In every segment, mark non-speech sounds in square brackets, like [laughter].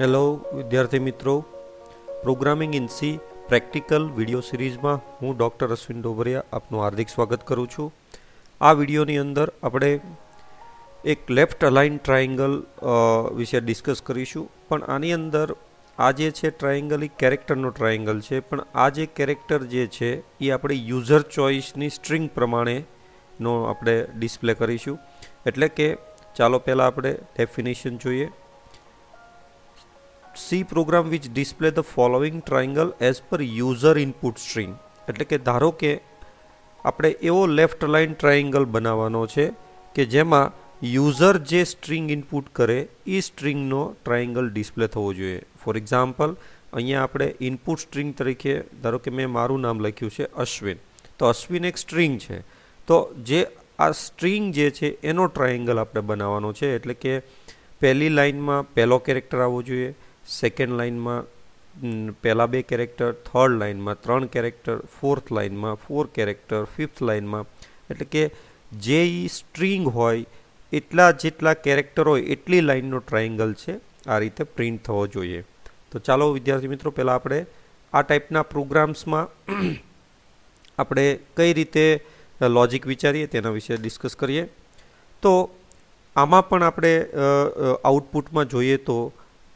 hello વિદ્યાર્થી મિત્રો programming in C practical video સિરીઝમાં હું ડૉક્ટર અશ્વિન ડોબરિયા આપનું હાર્દિક સ્વાગત કરું છું આ વિડીયોની અંદર આપણે એક લેફ્ટ અલાઇન ટ્રાયેંગલ વિશે ડિસ્કસ કરીશું પણ આની અંદર આ જે છે ટ્રાયેંગલ એ કેરેક્ટરનો ટ્રાયેંગલ છે પણ આ જે કેરેક્ટર જે છે એ આપણે યુઝર ચોઇસની સ્ટ્રિંગ પ્રમાણેનો આપણે ડિસ્પ્લે કરીશું એટલે કે ચાલો પહેલાં આપણે ડેફિનેશન જોઈએ C program which display the following triangle as per user input string એટલે કે ધારો કે આપણે એવો લેફ્ટ લાઇન ટ્રાયંગલ બનાવવાનો છે કે જેમાં યુઝર જે સ્ટ્રિંગ ઇનપુટ કરે એ સ્ટ્રિંગનો ટ્રાયંગલ ડિસ્પ્લે થવો જોઈએ ફોર એક્ઝામ્પલ અહીંયા આપણે ઇનપુટ સ્ટ્રીંગ તરીકે ધારો કે મેં મારું નામ લખ્યું છે અશ્વિન તો અશ્વિન એક સ્ટ્રિંગ છે તો જે આ સ્ટ્રિંગ જે છે એનો ટ્રાયંગલ આપણે બનાવવાનો છે એટલે કે પહેલી લાઇનમાં પહેલો કેરેક્ટર આવવો જોઈએ સેકન્ડ લાઇનમાં પહેલાં બે કેરેક્ટર થર્ડ લાઇનમાં ત્રણ કેરેક્ટર ફોર્થ લાઇનમાં ફોર કેરેક્ટર ફિફ્થ લાઇનમાં એટલે કે જે ઈ સ્ટ્રિંગ હોય એટલા જેટલા કેરેક્ટર હોય એટલી લાઇનનો ટ્રાયેંગલ છે આ રીતે પ્રિન્ટ થવો જોઈએ તો ચાલો વિદ્યાર્થી મિત્રો પહેલાં આપણે આ ટાઈપના પ્રોગ્રામ્સમાં [clears throat] આપણે કઈ રીતે લોજિક વિચારીએ તેના વિશે ડિસ્કસ કરીએ તો આમાં પણ આપણે આઉટપુટમાં જોઈએ તો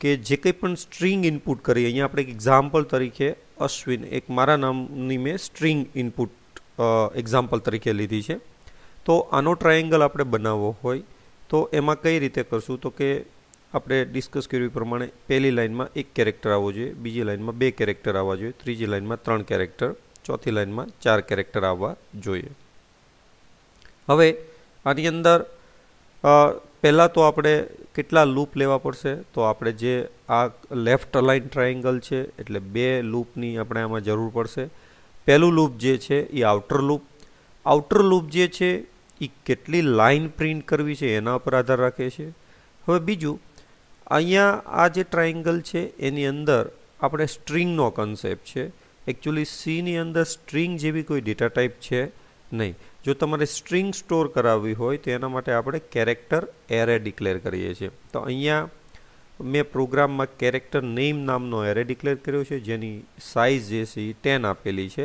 કે જે કંઈ પણ સ્ટ્રિંગ ઇનપુટ કરીએ અહીંયા આપણે એક એક્ઝામ્પલ તરીકે અશ્વિન એક મારા નામની મેં સ્ટ્રિંગ ઇનપુટ એક્ઝામ્પલ તરીકે લીધી છે તો આનો ટ્રાયેંગલ આપણે બનાવવો હોય તો એમાં કઈ રીતે કરશું તો કે આપણે ડિસ્કસ કર્યું પ્રમાણે પહેલી લાઇનમાં એક કેરેક્ટર આવવો જોઈએ બીજી લાઇનમાં બે કેરેક્ટર આવવા જોઈએ ત્રીજી લાઇનમાં ત્રણ કેરેક્ટર ચોથી લાઇનમાં ચાર કેરેક્ટર આવવા જોઈએ હવે આની અંદર પહેલાં તો આપણે કેટલા લૂપ લેવા પડશે તો આપણે જે આ લેફ્ટ અલાઇન ટ્રાયેંગલ છે એટલે બે લૂપની આપણે આમાં જરૂર પડશે પહેલું લૂપ જે છે એ આઉટર લૂપ આઉટર લૂપ જે છે એ કેટલી લાઇન પ્રિન્ટ કરવી છે એના પર આધાર રાખે છે હવે બીજું અહીંયા આ જે ટ્રાયેંગલ છે એની અંદર આપણે સ્ટ્રિંગનો કન્સેપ્ટ છે એકચ્યુઅલી સીની અંદર સ્ટ્રિંગ જેવી કોઈ ડેટા ટાઈપ છે નહીં જો તમારે સ્ટ્રિંગ સ્ટોર કરાવવી હોય તો એના માટે આપણે કેરેક્ટર એરે ડિક્લેર કરીએ છીએ તો અહીંયા મેં પ્રોગ્રામમાં કેરેક્ટર નેમ નામનો એરે ડિક્લેર કર્યો છે જેની સાઇઝ જે છે એ ટેન આપેલી છે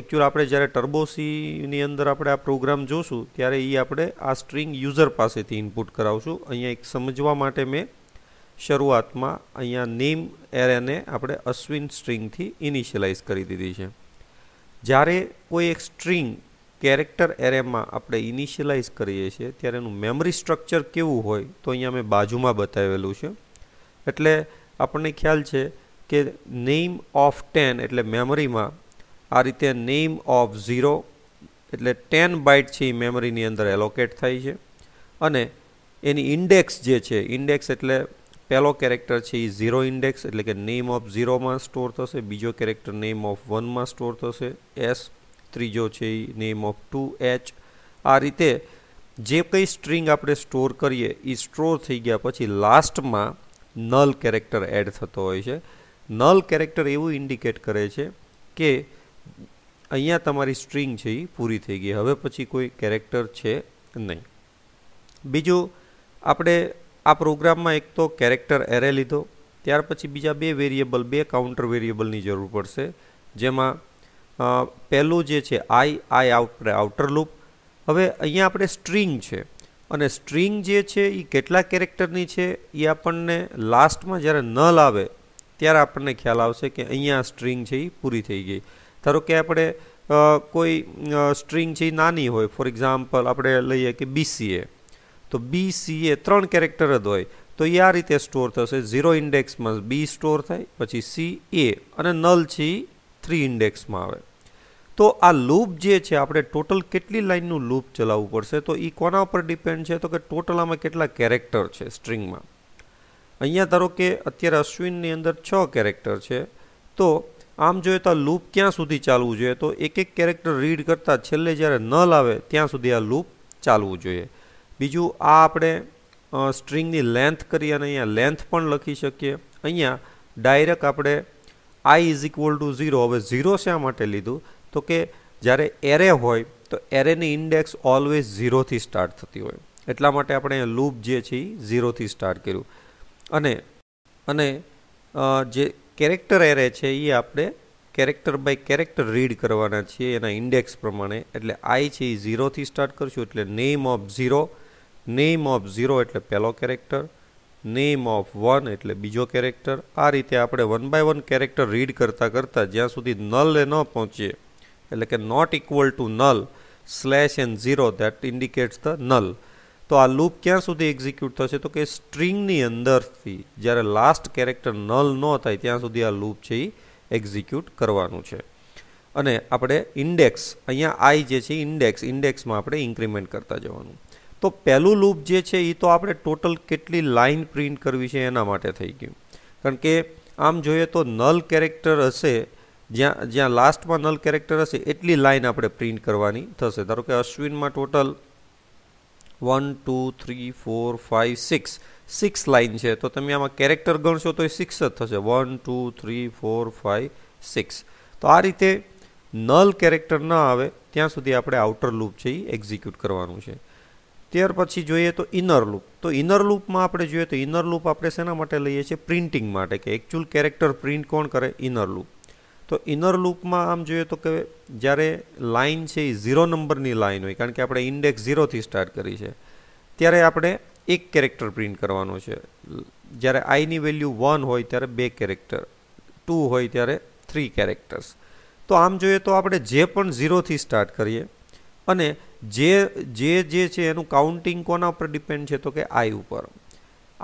એકચ્યુઅલ આપણે જ્યારે ટર્બોસીની અંદર આપણે આ પ્રોગ્રામ જોશું ત્યારે એ આપણે આ સ્ટ્રિંગ યુઝર પાસેથી ઇનપુટ કરાવશું અહીંયા એક સમજવા માટે મેં શરૂઆતમાં અહીંયા નેમ એરેને આપણે અશ્વિન સ્ટ્રિંગથી ઇનિશિયલાઇઝ કરી દીધી છે જ્યારે કોઈ એક સ્ટ્રિંગ કેરેક્ટર એરેમાં આપણે ઇનિશિયલાઇઝ કરીએ છીએ ત્યારે એનું મેમરી સ્ટ્રક્ચર કેવું હોય તો અહીંયા મેં બાજુમાં બતાવેલું છે એટલે આપણને ખ્યાલ છે કે નેમ ઓફ ટેન એટલે મેમરીમાં આ રીતે નેમ ઓફ ઝીરો એટલે ટેન બાઇટ છે એ મેમરીની અંદર એલોકેટ થાય છે અને એની ઇન્ડેક્સ જે છે ઇન્ડેક્સ એટલે પહેલો કેરેક્ટર છે એ ઝીરો ઇન્ડેક્સ એટલે કે નેમ ઓફ ઝીરોમાં સ્ટોર થશે બીજો કેરેક્ટર નેમ ઓફ વનમાં સ્ટોર થશે એસ ત્રીજો છે એ નેમ ઓફ ટુ એચ આ રીતે જે કંઈ સ્ટ્રિંગ આપણે સ્ટોર કરીએ એ સ્ટોર થઈ ગયા પછી લાસ્ટમાં નલ કેરેક્ટર એડ થતો હોય છે નલ કેરેક્ટર એવું ઇન્ડિકેટ કરે છે કે અહીંયા તમારી સ્ટ્રિંગ છે એ પૂરી થઈ ગઈ હવે પછી કોઈ કેરેક્ટર છે નહીં બીજું આપણે આ પ્રોગ્રામમાં એક તો કેરેક્ટર એરે લીધો ત્યાર પછી બીજા બે વેરિયેબલ બે કાઉન્ટર વેરિયેબલની જરૂર પડશે જેમાં પહેલું જે છે I I out outer loop હવે અહીંયા આપણે સ્ટ્રિંગ છે અને સ્ટ્રિંગ જે છે એ કેટલા કેરેક્ટરની છે એ આપણને લાસ્ટમાં જ્યારે નલ આવે ત્યારે આપણને ખ્યાલ આવશે કે અહીંયા સ્ટ્રિંગ છે એ પૂરી થઈ ગઈ ધારો કે આપણે કોઈ સ્ટ્રિંગ છે એ નાની હોય ફોર એક્ઝામ્પલ આપણે લઈએ કે બીસીએ તો બી સી એ ત્રણ કેરેક્ટર જ હોય તો એ આ રીતે સ્ટોર થશે ઝીરો ઇન્ડેક્સમાં બી સ્ટોર થાય પછી સી એ અને નલ છે એ થ્રી ઇન્ડેક્સમાં આવે તો આ લૂપ જે છે આપણે ટોટલ કેટલી લાઇનનું લૂપ ચલાવવું પડશે તો એ કોના ઉપર ડિપેન્ડ છે તો કે ટોટલ આમાં કેટલા કેરેક્ટર છે સ્ટ્રિંગમાં અહીંયા ધારો કે અત્યારે અશ્વિનની અંદર છ કેરેક્ટર છે તો આમ જોઈએ તો આ લૂપ ક્યાં સુધી ચાલવું જોઈએ તો એક એક કેરેક્ટર રીડ કરતાં છેલ્લે જ્યારે નલ આવે ત્યાં સુધી આ લૂપ ચાલવું જોઈએ બીજું આ આપણે સ્ટ્રિંગની લેન્થ કરી અને અહીંયા લેન્થ પણ લખી શકીએ અહીંયા ડાયરેક્ટ આપણે I is equal to zero હવે ઝીરો શા માટે લીધું તો કે જ્યારે એરે હોય તો એરેની ઇન્ડેક્સ ઓલવેઝ ઝીરોથી સ્ટાર્ટ થતી હોય એટલા માટે આપણે લૂપ જે છે એ ઝીરોથી સ્ટાર્ટ કર્યું અને અને જે કેરેક્ટર એરે છે એ આપણે કેરેક્ટર બાય કેરેક્ટર રીડ કરવાના છીએ એના ઇન્ડેક્સ પ્રમાણે એટલે આઈ છે એ ઝીરોથી સ્ટાર્ટ કરશું એટલે name of zero name of zero એટલે પહેલો કેરેક્ટર નેમ ઓફ વન એટલે બીજો કેરેક્ટર આ રીતે આપણે one by one character read કરતાં કરતાં જ્યાં સુધી નલ ન પહોંચીએ એટલે કે not equal to null slash and zero that indicates the null તો આ લૂપ ક્યાં સુધી એક્ઝિક્યુટ થશે તો કે સ્ટ્રિંગની અંદરથી જ્યારે લાસ્ટ કેરેક્ટર નલ ન થાય ત્યાં સુધી આ લૂપ છે એ એક્ઝિક્યુટ કરવાનું છે અને આપણે ઇન્ડેક્સ અહીંયા આઈ જે છે ઇન્ડેક્સ ઇન્ડેક્સમાં આપણે ઇન્ક્રીમેન્ટ કરતા જવાનું તો પહેલું લૂપ જે છે એ તો આપણે ટોટલ કેટલી લાઇન પ્રિન્ટ કરવી છે એના માટે થઈ ગયું કારણ કે આમ જોઈએ તો નલ કેરેક્ટર હશે જ્યાં જ્યાં લાસ્ટમાં નલ કેરેક્ટર હશે એટલી લાઇન આપણે પ્રિન્ટ કરવાની થશે ધારો કે અશ્વિનમાં total one two three four five six six line છે તો તમે આમાં કેરેક્ટર ગણશો તો એ સિક્સ જ થશે one two three four five six તો આ રીતે નલ કેરેક્ટર ન આવે ત્યાં સુધી આપણે આઉટર લૂપ છે એ એક્ઝિક્યુટ કરવાનું છે ત્યાર પછી જોઈએ તો ઇનર લૂપ તો ઇનર લૂપમાં આપણે જોઈએ તો ઇનર લૂપ આપણે શેના માટે લઈએ છીએ પ્રિન્ટિંગ માટે કે એકચ્યુઅલ કેરેક્ટર પ્રિન્ટ કોણ કરે ઇનર લૂપ તો ઇનર લૂપમાં આમ જોઈએ તો કે જ્યારે લાઇન છે એ ઝીરો નંબરની લાઇન હોય કારણ કે આપણે ઇન્ડેક્સ ઝીરોથી સ્ટાર્ટ કરી છે ત્યારે આપણે એક કેરેક્ટર પ્રિન્ટ કરવાનો છે જ્યારે આઈની વેલ્યુ વન હોય ત્યારે બે કેરેક્ટર ટુ હોય ત્યારે થ્રી કેરેક્ટર્સ તો આમ જોઈએ તો આપણે જે પણ ઝીરોથી સ્ટાર્ટ કરીએ અને જે જે જે છે એનું કાઉન્ટિંગ કોના ઉપર ડિપેન્ડ છે તો કે આઈ ઉપર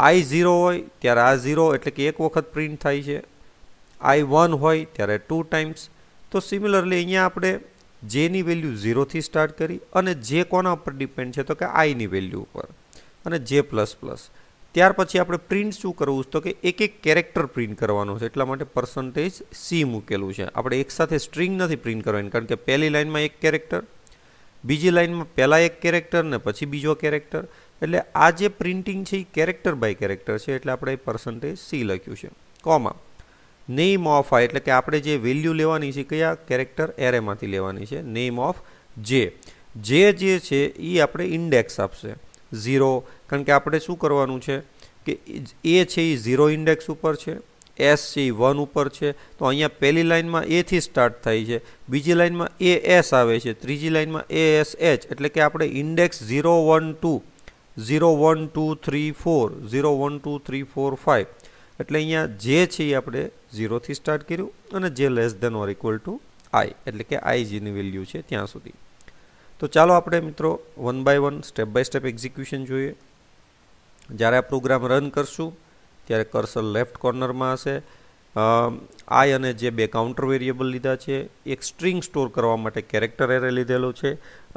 આઈ ઝીરો હોય ત્યારે આ ઝીરો એટલે કે એક વખત પ્રિન્ટ થાય છે આઈ વન હોય ત્યારે ટુ ટાઈમ્સ તો સિમિલરલી અહીંયા આપણે જેની વેલ્યુ ઝીરોથી સ્ટાર્ટ કરી અને જે કોના ઉપર ડિપેન્ડ છે તો કે આઈની વેલ્યુ ઉપર અને જે પ્લસ પ્લસ ત્યાર પછી આપણે પ્રિન્ટ શું કરવું તો કે એક એક કેરેક્ટર પ્રિન્ટ કરવાનો છે એટલા માટે પર્સન્ટેજ સી મૂકેલું છે આપણે એક સાથે સ્ટ્રિંગ નથી પ્રિન્ટ કરવાની કારણ કે પહેલી લાઇનમાં એક કેરેક્ટર બીજી લાઇનમાં પહેલાં એક કેરેક્ટર ને પછી બીજો કેરેક્ટર એટલે આ જે પ્રિન્ટિંગ છે એ કેરેક્ટર બાય કેરેક્ટર છે એટલે આપણે પર્સન્ટેજ સી લખ્યું છે કોમાં નેમ ઓફ આઈ એટલે કે આપણે જે વેલ્યુ લેવાની છે કયા કેરેક્ટર એરેમાંથી લેવાની છે નેમ ઓફ જે જે જે છે એ આપણે ઇન્ડેક્સ આપશે ઝીરો કારણ કે આપણે શું કરવાનું છે કે એ છે એ ઝીરો ઇન્ડેક્સ ઉપર છે એસ છે એ વન ઉપર છે તો અહીંયા પહેલી લાઇનમાં એથી સ્ટાર્ટ થાય છે બીજી લાઇનમાં એ એસ આવે છે ત્રીજી લાઇનમાં એ એસ એચ એટલે કે આપણે index zero one two zero one two three four zero one two three four five એટલે અહીંયા જે છે એ આપણે ઝીરોથી સ્ટાર્ટ કર્યું અને જે less than or equal to I એટલે કે આઈ જેની વેલ્યુ છે ત્યાં સુધી તો ચાલો આપણે મિત્રો one by one step by step execution જોઈએ જ્યારે આ પ્રોગ્રામ રન કરશું ત્યારે કર્સર લેફ્ટ કોર્નરમાં હશે આઈ અને જે બે કાઉન્ટર વેરિયેબલ લીધા છે એક સ્ટ્રિંગ સ્ટોર કરવા માટે કેરેક્ટર એરે લીધેલો છે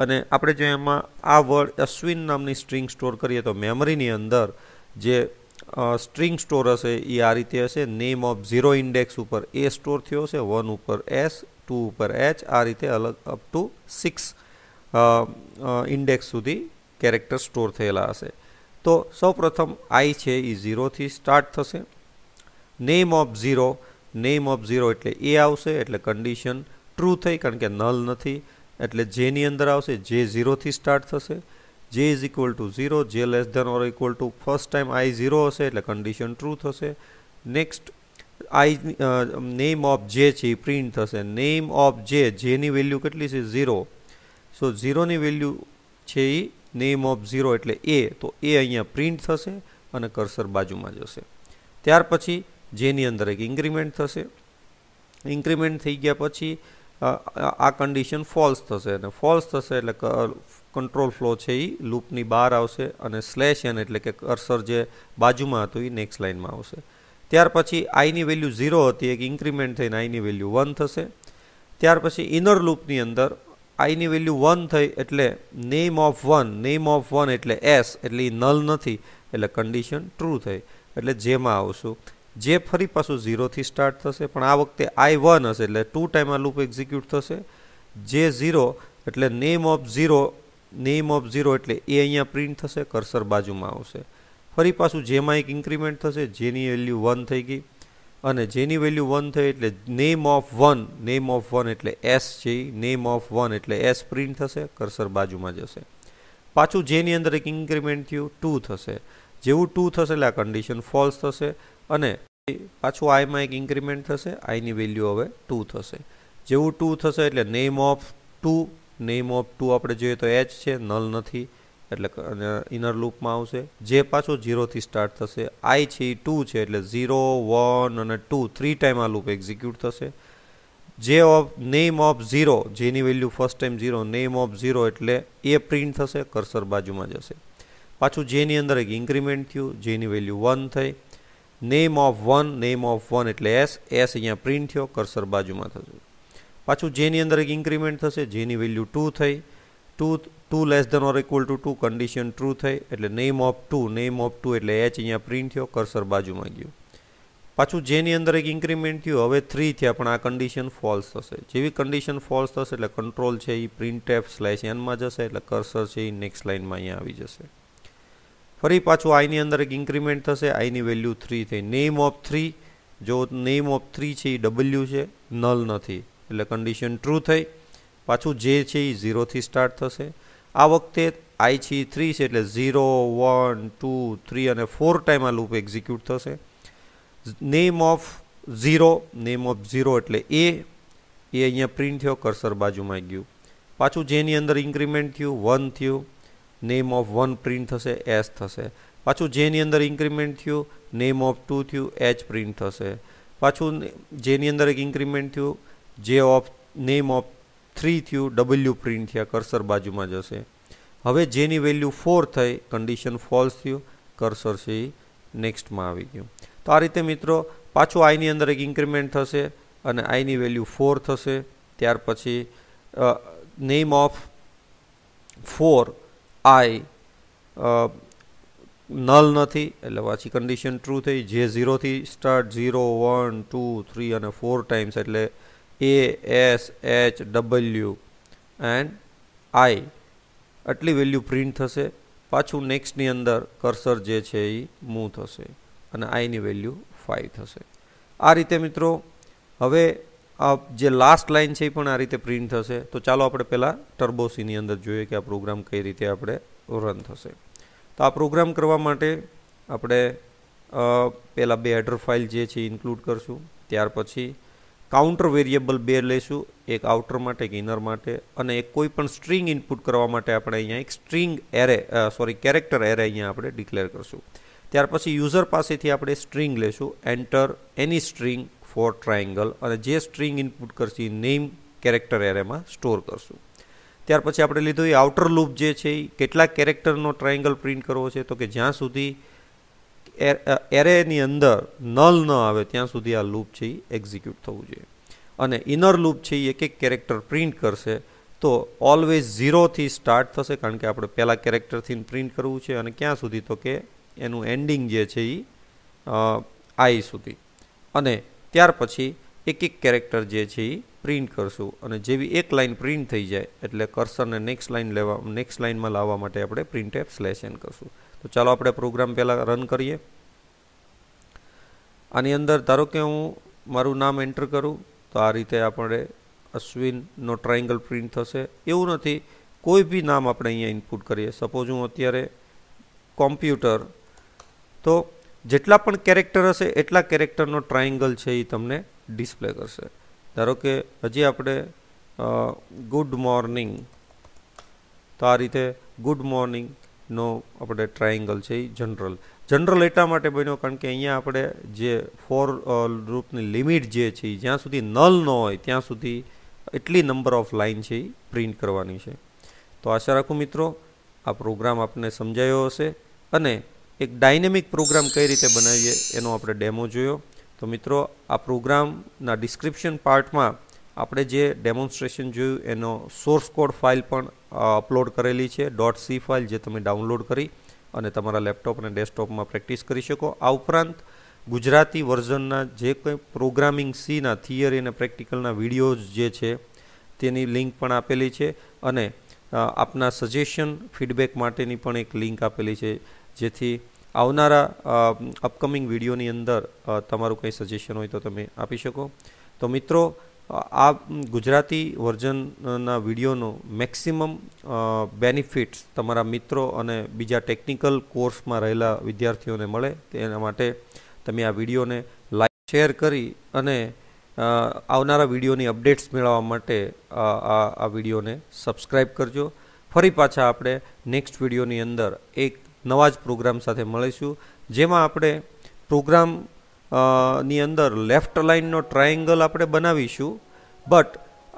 અને આપણે જો એમાં આ વર્ડ અશ્વિન નામની સ્ટ્રિંગ સ્ટોર કરીએ તો મેમરીની અંદર જે સ્ટ્રિંગ સ્ટોર હશે એ આ રીતે હશે નેમ ઓફ ઝીરો ઇન્ડેક્સ ઉપર એ સ્ટોર થયો હશે વન ઉપર એસ ટુ ઉપર એચ આ રીતે અલગ અપ ટુ સિક્સ ઇન્ડેક્સ સુધી કેરેક્ટર સ્ટોર થયેલા હશે તો સૌપ્રથમ આઈ છે એ ઝીરોથી સ્ટાર્ટ થશે name of zero name of zero એટલે એ આવશે એટલે કન્ડિશન ટ્રુ થઈ કારણ કે નલ નથી એટલે જેની અંદર આવશે જે ઝીરોથી સ્ટાર્ટ થશે J is equal to zero J less than or equal to first time I zero હશે એટલે કન્ડિશન ટ્રુ થશે next I name of J છે એ પ્રિન્ટ થશે નેમ ઓફ જે જેની વેલ્યુ કેટલી છે ઝીરો સો ઝીરોની વેલ્યુ છે એ નેમ ઓફ ઝીરો એટલે એ તો એ અહીંયા પ્રિન્ટ થશે અને કર્સર બાજુમાં જશે ત્યાર પછી જેની અંદર એક ઇન્ક્રીમેન્ટ થશે ઇન્ક્રીમેન્ટ થઈ ગયા પછી આ કન્ડિશન ફોલ્સ થશે અને ફોલ્સ થશે એટલે કંટ્રોલ ફ્લો છે એ લૂપની બહાર આવશે અને સ્લેશ એન એટલે કે કર્સર જે બાજુમાં હતું એ નેક્સ્ટ લાઇનમાં આવશે ત્યાર પછી આઈની વેલ્યુ ઝીરો હતી એક ઇન્ક્રીમેન્ટ થઈને આઈની વેલ્યુ વન થશે ત્યાર પછી ઇનર લૂપની અંદર આઈની વેલ્યુ વન થઈ એટલે name of one name of one એટલે એસ એટલે એ નલ નથી એટલે કન્ડિશન ટ્રુ થઈ એટલે જેમાં આવશું જે ફરી પાછું ઝીરોથી સ્ટાર્ટ થશે પણ આ વખતે આઈ વન હશે એટલે ટુ ટાઈમ આ લૂપ એક્ઝિક્યુટ થશે જે ઝીરો એટલે name of zero name of zero એટલે એ અહીંયા પ્રિન્ટ થશે કરસર બાજુમાં આવશે ફરી પાછું જેમાં એક ઇન્ક્રીમેન્ટ થશે જેની વેલ્યુ વન થઈ ગઈ અને જેની વેલ્યુ વન થઈ એટલે name of one name of one એટલે એસ છે નેમ ઓફ વન એટલે એસ પ્રિન્ટ થશે કર્સર બાજુમાં જશે પાછું જેની અંદર એક ઇન્ક્રીમેન્ટ થયું ટુ થશે જેવું ટુ થશે એટલે આ કન્ડિશન ફોલ્સ થશે અને પાછું આઈમાં એક ઇન્ક્રીમેન્ટ થશે આઈની વેલ્યુ હવે ટુ થશે જેવું ટુ થશે એટલે name of two name of two આપણે જોઈએ તો એચ છે નલ નથી એટલે ઇનર લૂપમાં આવશે જે પાછો ઝીરોથી સ્ટાર્ટ થશે આઈ છે એ ટુ છે એટલે ઝીરો વન અને ટુ થ્રી ટાઈમ આ લૂપ એક્ઝિક્યુટ થશે J of name of zero જેની value first time zero name of zero એટલે એ પ્રિન્ટ થશે કર્સર બાજુમાં જશે પાછું જેની અંદર એક ઇન્ક્રીમેન્ટ થયું જેની વેલ્યુ વન થઈ name of one name of one એટલે એસ એસ અહીંયા પ્રિન્ટ થયો કર્સર બાજુમાં થશે પાછું જેની અંદર એક ઇન્ક્રીમેન્ટ થશે જેની વેલ્યુ ટુ થઈ two two less than or equal to two condition true થઈ એટલે name of two name of two એટલે એચ અહીંયા પ્રિન્ટ થયો કર્સર બાજુમાં ગયું પાછું જેની અંદર એક ઇન્ક્રીમેન્ટ થયું હવે થ્રી થયા પણ આ કન્ડિશન ફોલ્સ થશે જેવી કન્ડિશન ફોલ્સ થશે એટલે કંટ્રોલ છે એ પ્રિન્ટ એફ સ્લેશ એનમાં જશે એટલે કર્સર છે એ નેક્સ્ટ લાઇનમાં અહીંયા આવી જશે ફરી પાછું આઈની અંદર એક ઇન્ક્રીમેન્ટ થશે આઈની વેલ્યુ થ્રી થઈ નેમ ઓફ થ્રી જો નેમ ઓફ થ્રી છે એ ડબલ્યુ છે નલ નથી એ લે કન્ડિશન ટ્રુ થઈ પાછું જે છે એ 0 થી સ્ટાર્ટ થશે આ વખતે i છે 3 છે એટલે 0 1 2 3 અને 4 ટાઈમ આ લૂપ એક્ઝિક્યુટ થશે નેમ ઓફ 0 નેમ ઓફ 0 એટલે a એ અહીંયા પ્રિન્ટ થયો કર્સર બાજુમાં ગયો પાછું j ની અંદર ઇન્ક્રીમેન્ટ થયો 1 થયો નેમ ઓફ 1 પ્રિન્ટ થશે s થશે પાછું j ની અંદર ઇન્ક્રીમેન્ટ થયો નેમ ઓફ 2 થયો h પ્રિન્ટ થશે પાછું j ની અંદર એક ઇન્ક્રીમેન્ટ થયો જે ઓફ નેમ ઓફ થ્રી થયું ડબલ્યુ પ્રિન્ટ થયા કર્સર બાજુમાં જશે હવે જેની વેલ્યુ ફોર થઈ કન્ડિશન ફોલ્સ થયું કરસર છે એ નેક્સ્ટમાં આવી ગયું તો આ રીતે મિત્રો પાછું આઈની અંદર એક ઇન્ક્રીમેન્ટ થશે અને આઈની વેલ્યુ ફોર થશે ત્યાર પછી name of four I null નથી એટલે પાછી કન્ડિશન ટ્રુ થઈ જે ઝીરોથી start zero one two three અને ફોર ટાઈમ્સ એટલે A S H W and I આટલી વેલ્યુ પ્રિન્ટ થશે પાછું નેક્સ્ટની અંદર કર્સર જે છે એ મૂ થશે અને આઈની વેલ્યુ ફાઈવ થશે આ રીતે મિત્રો હવે આ જે લાસ્ટ લાઇન છે એ પણ આ રીતે પ્રિન્ટ થશે તો ચાલો આપણે પહેલાં ટર્બોસીની અંદર જોઈએ કે આ પ્રોગ્રામ કઈ રીતે આપણે રન થશે તો આ પ્રોગ્રામ કરવા માટે આપણે પહેલાં બે હેડર ફાઇલ જે છે ઇન્ક્લુડ કરશું ત્યાર પછી કાઉન્ટર વેરિયેબલ બે લઈશું એક આઉટર માટે એક ઇનર માટે અને એક કોઈ પણ સ્ટ્રિંગ ઇનપુટ કરવા માટે આપણે અહીંયા એક string array sorry character array અહીંયા આપણે ડિક્લેર કરશું ત્યાર પછી યુઝર પાસેથી આપણે સ્ટ્રિંગ લેશું એન્ટર એની સ્ટ્રિંગ ફોર ટ્રાયેંગલ અને જે સ્ટ્રિંગ ઇનપુટ કરશે એ નેમ કેરેક્ટર એરેમાં સ્ટોર કરશું ત્યાર પછી આપણે લીધું એ આઉટર લૂપ જે છે એ કેટલા કેરેક્ટરનો ટ્રાયેંગલ પ્રિન્ટ કરવો છે તો કે જ્યાં સુધી એરેની અંદર નલ ન આવે ત્યાં સુધી આ લૂપ છે એ એક્ઝિક્યુટ થવું જોઈએ અને ઇનર લૂપ છે એ એક એક કેરેક્ટર પ્રિન્ટ કરશે તો ઓલવેઝ ઝીરોથી સ્ટાર્ટ થશે કારણ કે આપણે પહેલાં કેરેક્ટરથી પ્રિન્ટ કરવું છે અને ક્યાં સુધી તો કે એનું એન્ડિંગ જે છે એ આઈ સુધી અને ત્યાર પછી એક એક કેરેક્ટર જે છે એ પ્રિન્ટ કરશું અને જેવી એક લાઇન પ્રિન્ટ થઈ જાય એટલે કર્સરને નેક્સ્ટ લાઇન લેવા નેક્સ્ટ લાઇનમાં લાવવા માટે આપણે પ્રિન્ટ એપ સ્લેશ એન કરશું તો ચાલો આપણે પ્રોગ્રામ પહેલાં રન કરીએ આની અંદર ધારો કે હું મારું નામ એન્ટર કરું તો આ રીતે આપણે અશ્વિનનો ટ્રાયંગલ પ્રિન્ટ થશે એવું નથી કોઈ બી નામ આપણે અહીંયા ઇનપુટ કરીએ સપોઝ હું અત્યારે કોમ્પ્યુટર તો જેટલા પણ કેરેક્ટર હશે એટલા કેરેક્ટરનો ટ્રાયંગલ છે એ તમને ડિસ્પ્લે કરશે ધારો કે હજી આપણે ગુડ મોર્નિંગ તો આ રીતે ગુડ મોર્નિંગનો આપણે ટ્રાયેંગલ છે એ જનરલ જનરલ એટલા માટે બન્યો કારણ કે અહીંયા આપણે જે ફોર રૂપની લિમિટ જે છે જ્યાં સુધી નલ ન હોય ત્યાં સુધી એટલી નંબર ઓફ લાઇન છે એ પ્રિન્ટ કરવાની છે તો આશા રાખું મિત્રો આ પ્રોગ્રામ આપને સમજાયો હશે અને એક ડાયનેમિક પ્રોગ્રામ કઈ રીતે બનાવીએ એનો આપણે ડેમો જોયો તો મિત્રો આ પ્રોગ્રામના ડિસ્ક્રિપ્શન પાર્ટમાં આપણે જે ડેમોન્સ્ટ્રેશન જોયું એનો સોર્સ કોડ ફાઇલ પણ અપલોડ કરેલી છે ડોટ સી ફાઇલ જે તમે ડાઉનલોડ કરી અને તમારા લેપટોપ અને ડેસ્કટોપમાં પ્રેક્ટિસ કરી શકો આ ઉપરાંત ગુજરાતી વર્ઝનના જે કંઈ પ્રોગ્રામિંગ સીના થિયરી અને પ્રેક્ટિકલના વિડીયોઝ જે છે તેની લિંક પણ આપેલી છે અને આપના સજેશન ફીડબેક માટેની પણ એક લિંક આપેલી છે જેથી આવનારા અપકમિંગ વિડીયોની અંદર તમારું કંઈ સજેશન હોય તો તમે આપી શકો તો મિત્રો આ ગુજરાતી વર્ઝનના વિડીયોનો મેક્સિમમ બેનિફિટ્સ તમારા મિત્રો અને બીજા ટેકનિકલ કોર્સમાં રહેલા વિદ્યાર્થીઓને મળે તેના માટે તમે આ વિડીયોને લાઈક શેર કરી અને આવનારા વિડીયોની અપડેટ્સ મેળવવા માટે આ વિડીયોને સબસ્ક્રાઈબ કરજો ફરી પાછા આપણે નેક્સ્ટ વિડીયોની અંદર એક નવા જ પ્રોગ્રામ સાથે મળીશું જેમાં આપણે પ્રોગ્રામ ની અંદર લેફ્ટ લાઇનનો ટ્રાયેંગલ આપણે બનાવીશું બટ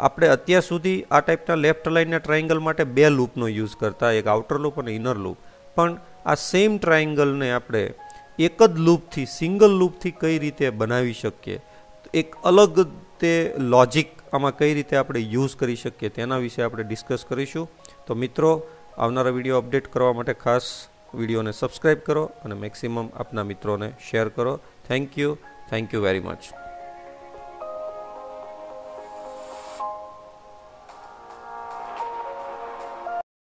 આપણે અત્યાર સુધી આ ટાઈપના લેફ્ટ લાઇનના ટ્રાયેંગલ માટે બે લૂપનો યુઝ કરતા એક આઉટર લૂપ અને ઇનર લૂપ પણ આ સેમ ટ્રાયેંગલને આપણે એક જ લૂપથી સિંગલ લૂપથી કઈ રીતે બનાવી શકીએ એક અલગ તે લોજિક આમાં કઈ રીતે આપણે યુઝ કરી શકીએ તેના વિશે આપણે ડિસ્કસ કરીશું તો મિત્રો આવનારા વિડીયો અપડેટ કરવા માટે ખાસ વિડીયોને સબસ્ક્રાઈબ કરો અને મેક્સિમમ આપના મિત્રોને શેર કરો thank you thank you very much